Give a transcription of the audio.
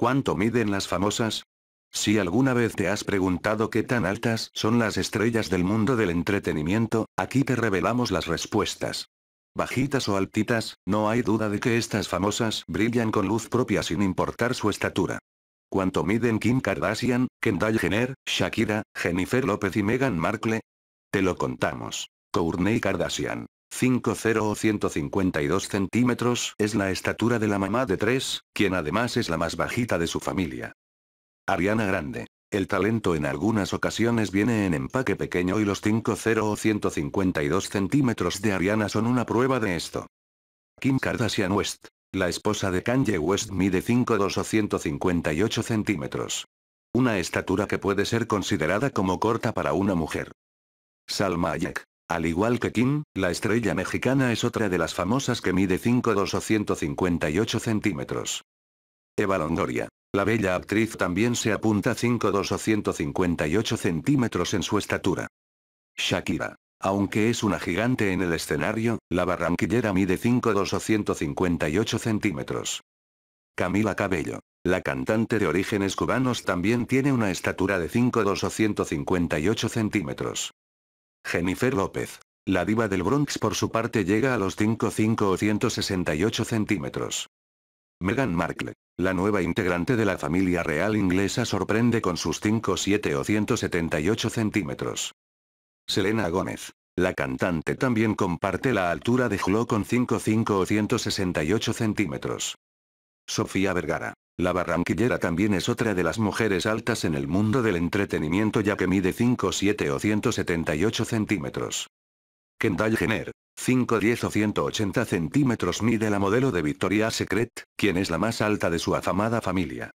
¿Cuánto miden las famosas? Si alguna vez te has preguntado qué tan altas son las estrellas del mundo del entretenimiento, aquí te revelamos las respuestas. Bajitas o altitas, no hay duda de que estas famosas brillan con luz propia sin importar su estatura. ¿Cuánto miden Kim Kardashian, Kendall Jenner, Shakira, Jennifer López y Meghan Markle? Te lo contamos. Kourtney Kardashian, 5,0 o 152 centímetros es la estatura de la mamá de tres, quien además es la más bajita de su familia. Ariana Grande. El talento en algunas ocasiones viene en empaque pequeño y los 5,0 o 152 centímetros de Ariana son una prueba de esto. Kim Kardashian West. La esposa de Kanye West mide 5,2 o 158 centímetros. Una estatura que puede ser considerada como corta para una mujer. Salma Hayek. Al igual que Kim, la estrella mexicana es otra de las famosas que mide 5'2 o 158 centímetros. Eva Longoria. La bella actriz también se apunta 5'2 o 158 centímetros en su estatura. Shakira. Aunque es una gigante en el escenario, la barranquillera mide 5'2 o 158 centímetros. Camila Cabello. La cantante de orígenes cubanos también tiene una estatura de 5'2 o 158 centímetros. Jennifer López. La diva del Bronx por su parte llega a los 5'5 o 168 centímetros. Meghan Markle. La nueva integrante de la familia real inglesa sorprende con sus 5'7 o 178 centímetros. Selena Gómez. La cantante también comparte la altura de Glo con 5'5 o 168 centímetros. Sofía Vergara. La barranquillera también es otra de las mujeres altas en el mundo del entretenimiento ya que mide 5'7 o 178 centímetros. Kendall Jenner. 5'10 o 180 centímetros mide la modelo de Victoria Secret, quien es la más alta de su afamada familia.